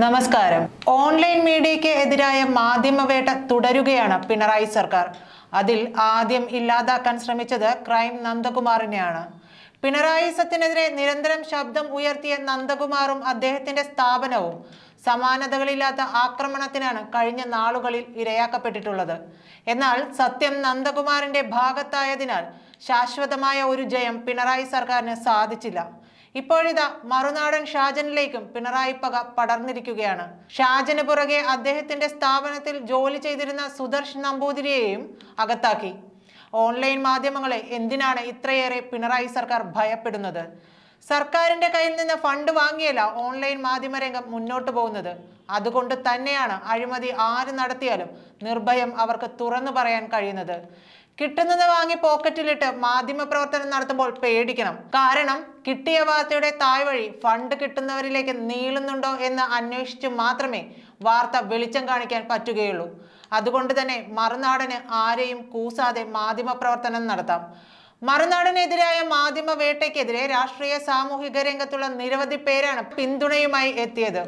നമസ്കാരം ഓൺലൈൻ മീഡിയയ്ക്ക് എതിരായ മാധ്യമവേട്ട തുടരുകയാണ് പിണറായി സർക്കാർ അതിൽ ആദ്യം ഇല്ലാതാക്കാൻ ശ്രമിച്ചത് ക്രൈം നന്ദകുമാറിനെയാണ് പിണറായി സത്തിനെതിരെ നിരന്തരം ശബ്ദം ഉയർത്തിയ നന്ദകുമാറും അദ്ദേഹത്തിന്റെ സ്ഥാപനവും സമാനതകളില്ലാത്ത ആക്രമണത്തിനാണ് കഴിഞ്ഞ നാളുകളിൽ ഇരയാക്കപ്പെട്ടിട്ടുള്ളത് എന്നാൽ സത്യം നന്ദകുമാറിന്റെ ഭാഗത്തായതിനാൽ ശാശ്വതമായ ഒരു ജയം പിണറായി സർക്കാരിന് സാധിച്ചില്ല ഇപ്പോഴിതാ മറുനാടൻ ഷാജനിലേക്കും പിണറായി പക പടർന്നിരിക്കുകയാണ് ഷാജന് പുറകെ അദ്ദേഹത്തിന്റെ സ്ഥാപനത്തിൽ ജോലി ചെയ്തിരുന്ന സുദർശൻ നമ്പൂതിരിയെയും അകത്താക്കി ഓൺലൈൻ മാധ്യമങ്ങളെ എന്തിനാണ് ഇത്രയേറെ പിണറായി സർക്കാർ ഭയപ്പെടുന്നത് സർക്കാരിന്റെ കയ്യിൽ നിന്ന് ഫണ്ട് വാങ്ങിയല്ല ഓൺലൈൻ മാധ്യമരംഗം മുന്നോട്ട് പോകുന്നത് അതുകൊണ്ട് തന്നെയാണ് അഴിമതി ആര് നടത്തിയാലും നിർഭയം അവർക്ക് തുറന്നു പറയാൻ കഴിയുന്നത് കിട്ടുന്നത് വാങ്ങി പോക്കറ്റിലിട്ട് മാധ്യമ പ്രവർത്തനം നടത്തുമ്പോൾ പേടിക്കണം കാരണം കിട്ടിയ വാർത്തയുടെ വഴി ഫണ്ട് കിട്ടുന്നവരിലേക്ക് നീളുന്നുണ്ടോ എന്ന് അന്വേഷിച്ച് മാത്രമേ വാർത്ത വെളിച്ചം കാണിക്കാൻ പറ്റുകയുള്ളൂ അതുകൊണ്ട് തന്നെ മറുനാടന് ആരെയും കൂസാതെ മാധ്യമ പ്രവർത്തനം നടത്താം മറുനാടനെതിരായ മാധ്യമ വേട്ടയ്ക്കെതിരെ രാഷ്ട്രീയ സാമൂഹിക രംഗത്തുള്ള നിരവധി പേരാണ് പിന്തുണയുമായി എത്തിയത്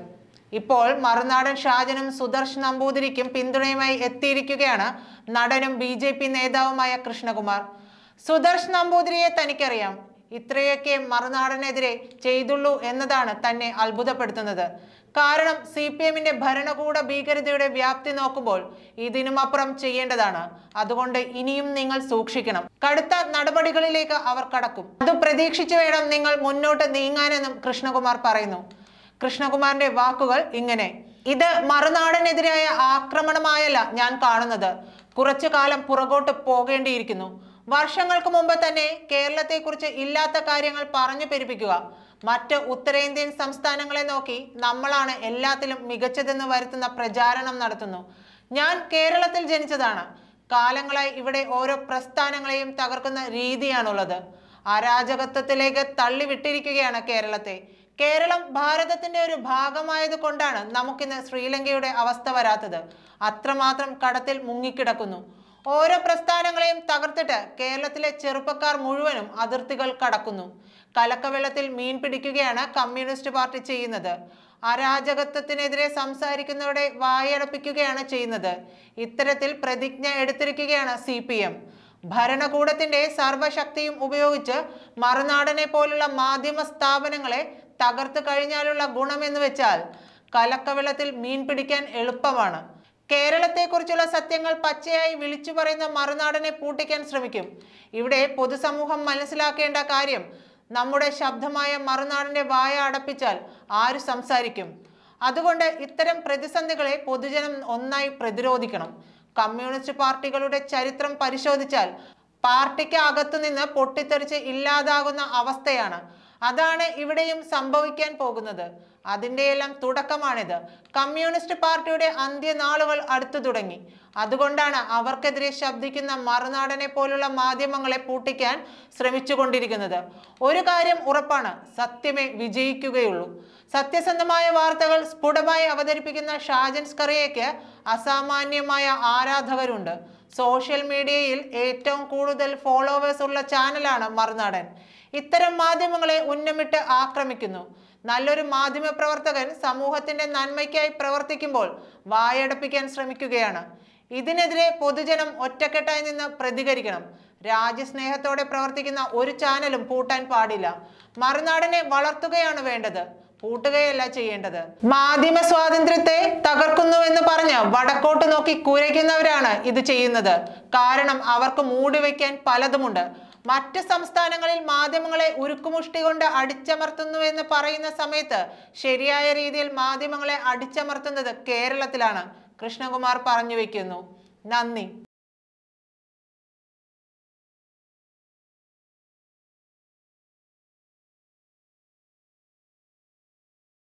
ഇപ്പോൾ മറുനാടൻ ഷാജനും സുദർശൻ നമ്പൂതിരിക്കും പിന്തുണയുമായി എത്തിയിരിക്കുകയാണ് നടനും ബി ജെ പി നേതാവുമായ കൃഷ്ണകുമാർ സുദർശൻ നമ്പൂതിരിയെ തനിക്കറിയാം ഇത്രയൊക്കെ മറുനാടനെതിരെ ചെയ്തുള്ളൂ എന്നതാണ് തന്നെ അത്ഭുതപ്പെടുത്തുന്നത് കാരണം സി പി എമ്മിന്റെ ഭരണകൂട ഭീകരതയുടെ വ്യാപ്തി നോക്കുമ്പോൾ ഇതിനുമപ്പുറം ചെയ്യേണ്ടതാണ് അതുകൊണ്ട് ഇനിയും നിങ്ങൾ സൂക്ഷിക്കണം കടുത്ത നടപടികളിലേക്ക് അവർ കടക്കും അത് പ്രതീക്ഷിച്ചു വേണം നിങ്ങൾ മുന്നോട്ട് നീങ്ങാനെന്നും കൃഷ്ണകുമാർ പറയുന്നു കൃഷ്ണകുമാറിന്റെ വാക്കുകൾ ഇങ്ങനെ ഇത് മറുനാടനെതിരായ ആക്രമണമായല്ല ഞാൻ കാണുന്നത് കുറച്ചു കാലം പുറകോട്ട് പോകേണ്ടിയിരിക്കുന്നു വർഷങ്ങൾക്ക് മുമ്പ് തന്നെ കേരളത്തെക്കുറിച്ച് ഇല്ലാത്ത കാര്യങ്ങൾ പറഞ്ഞു പെരുപ്പിക്കുക മറ്റ് ഉത്തരേന്ത്യൻ സംസ്ഥാനങ്ങളെ നോക്കി നമ്മളാണ് എല്ലാത്തിലും മികച്ചതെന്ന് വരുത്തുന്ന പ്രചാരണം നടത്തുന്നു ഞാൻ കേരളത്തിൽ ജനിച്ചതാണ് കാലങ്ങളായി ഇവിടെ ഓരോ പ്രസ്ഥാനങ്ങളെയും തകർക്കുന്ന രീതിയാണുള്ളത് അരാജകത്വത്തിലേക്ക് തള്ളിവിട്ടിരിക്കുകയാണ് കേരളത്തെ കേരളം ഭാരതത്തിന്റെ ഒരു ഭാഗമായത് കൊണ്ടാണ് നമുക്കിന്ന് ശ്രീലങ്കയുടെ അവസ്ഥ വരാത്തത് അത്രമാത്രം കടത്തിൽ മുങ്ങിക്കിടക്കുന്നു ഓരോ പ്രസ്ഥാനങ്ങളെയും തകർത്തിട്ട് കേരളത്തിലെ ചെറുപ്പക്കാർ മുഴുവനും അതിർത്തികൾ കടക്കുന്നു കലക്കവെള്ളത്തിൽ മീൻ പിടിക്കുകയാണ് കമ്മ്യൂണിസ്റ്റ് പാർട്ടി ചെയ്യുന്നത് അരാജകത്വത്തിനെതിരെ സംസാരിക്കുന്നവരെ വായടപ്പിക്കുകയാണ് ചെയ്യുന്നത് ഇത്തരത്തിൽ പ്രതിജ്ഞ എടുത്തിരിക്കുകയാണ് സി പി എം ഭരണകൂടത്തിന്റെ സർവശക്തിയും ഉപയോഗിച്ച് മറുനാടനെ പോലുള്ള മാധ്യമ സ്ഥാപനങ്ങളെ തകർത്ത് കഴിഞ്ഞാലുള്ള ഗുണം എന്ന് വെച്ചാൽ കലക്കവെള്ളത്തിൽ മീൻ പിടിക്കാൻ എളുപ്പമാണ് കേരളത്തെക്കുറിച്ചുള്ള സത്യങ്ങൾ പച്ചയായി വിളിച്ചു പറയുന്ന മറുനാടനെ പൂട്ടിക്കാൻ ശ്രമിക്കും ഇവിടെ പൊതുസമൂഹം മനസ്സിലാക്കേണ്ട കാര്യം നമ്മുടെ ശബ്ദമായ മറുനാടിൻ്റെ വായ അടപ്പിച്ചാൽ ആര് സംസാരിക്കും അതുകൊണ്ട് ഇത്തരം പ്രതിസന്ധികളെ പൊതുജനം ഒന്നായി പ്രതിരോധിക്കണം കമ്മ്യൂണിസ്റ്റ് പാർട്ടികളുടെ ചരിത്രം പരിശോധിച്ചാൽ പാർട്ടിക്ക് അകത്തുനിന്ന് പൊട്ടിത്തെറിച്ച് ഇല്ലാതാകുന്ന അവസ്ഥയാണ് അതാണ് ഇവിടെയും സംഭവിക്കാൻ പോകുന്നത് എല്ലാം തുടക്കമാണിത് കമ്മ്യൂണിസ്റ്റ് പാർട്ടിയുടെ അന്ത്യനാളുകൾ അടുത്തു തുടങ്ങി അതുകൊണ്ടാണ് അവർക്കെതിരെ ശബ്ദിക്കുന്ന മറുനാടനെ പോലുള്ള മാധ്യമങ്ങളെ പൂട്ടിക്കാൻ ശ്രമിച്ചുകൊണ്ടിരിക്കുന്നത് ഒരു കാര്യം ഉറപ്പാണ് സത്യമേ വിജയിക്കുകയുള്ളൂ സത്യസന്ധമായ വാർത്തകൾ സ്ഫുടമായി അവതരിപ്പിക്കുന്ന ഷാജൻസ് കറിയയ്ക്ക് അസാമാന്യമായ ആരാധകരുണ്ട് സോഷ്യൽ മീഡിയയിൽ ഏറ്റവും കൂടുതൽ ഫോളോവേഴ്സ് ഉള്ള ചാനലാണ് മറുനാടൻ ഇത്തരം മാധ്യമങ്ങളെ ഉന്നമിട്ട് ആക്രമിക്കുന്നു നല്ലൊരു മാധ്യമ പ്രവർത്തകൻ സമൂഹത്തിന്റെ നന്മയ്ക്കായി പ്രവർത്തിക്കുമ്പോൾ വായടപ്പിക്കാൻ ശ്രമിക്കുകയാണ് ഇതിനെതിരെ പൊതുജനം ഒറ്റക്കെട്ടായി നിന്ന് പ്രതികരിക്കണം രാജ്യസ്നേഹത്തോടെ പ്രവർത്തിക്കുന്ന ഒരു ചാനലും പൂട്ടാൻ പാടില്ല മറുനാടിനെ വളർത്തുകയാണ് വേണ്ടത് പൂട്ടുകയല്ല ചെയ്യേണ്ടത് മാധ്യമ സ്വാതന്ത്ര്യത്തെ തകർക്കുന്നുവെന്ന് പറഞ്ഞ് വടക്കോട്ട് നോക്കി കുരയ്ക്കുന്നവരാണ് ഇത് ചെയ്യുന്നത് കാരണം അവർക്ക് മൂടിവെക്കാൻ പലതുമുണ്ട് മറ്റ് സംസ്ഥാനങ്ങളിൽ മാധ്യമങ്ങളെ ഉരുക്കുമുഷ്ടി കൊണ്ട് അടിച്ചമർത്തുന്നു എന്ന് പറയുന്ന സമയത്ത് ശരിയായ രീതിയിൽ മാധ്യമങ്ങളെ അടിച്ചമർത്തുന്നത് കേരളത്തിലാണ് കൃഷ്ണകുമാർ പറഞ്ഞു വെക്കുന്നു നന്ദി